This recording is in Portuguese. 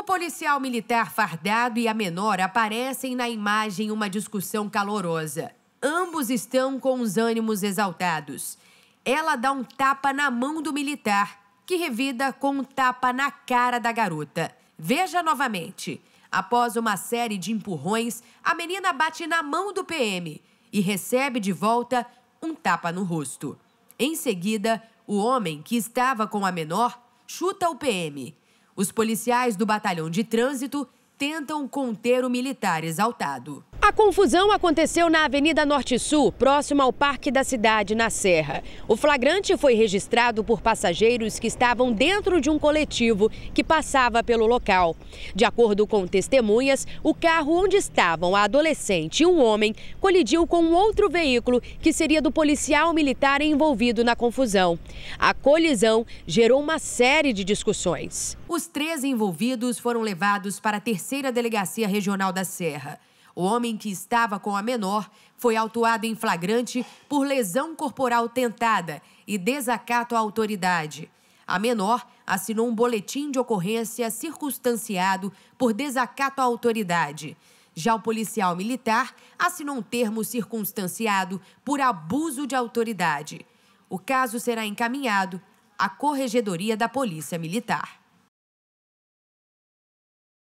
O policial militar fardado e a menor aparecem na imagem em uma discussão calorosa. Ambos estão com os ânimos exaltados. Ela dá um tapa na mão do militar, que revida com um tapa na cara da garota. Veja novamente. Após uma série de empurrões, a menina bate na mão do PM e recebe de volta um tapa no rosto. Em seguida, o homem que estava com a menor chuta o PM os policiais do batalhão de trânsito tentam conter o militar exaltado. A confusão aconteceu na Avenida Norte Sul, próximo ao Parque da Cidade, na Serra. O flagrante foi registrado por passageiros que estavam dentro de um coletivo que passava pelo local. De acordo com testemunhas, o carro onde estavam a adolescente e um homem colidiu com um outro veículo que seria do policial militar envolvido na confusão. A colisão gerou uma série de discussões. Os três envolvidos foram levados para a terceira delegacia regional da Serra. O homem que estava com a menor foi autuado em flagrante por lesão corporal tentada e desacato à autoridade. A menor assinou um boletim de ocorrência circunstanciado por desacato à autoridade. Já o policial militar assinou um termo circunstanciado por abuso de autoridade. O caso será encaminhado à Corregedoria da Polícia Militar.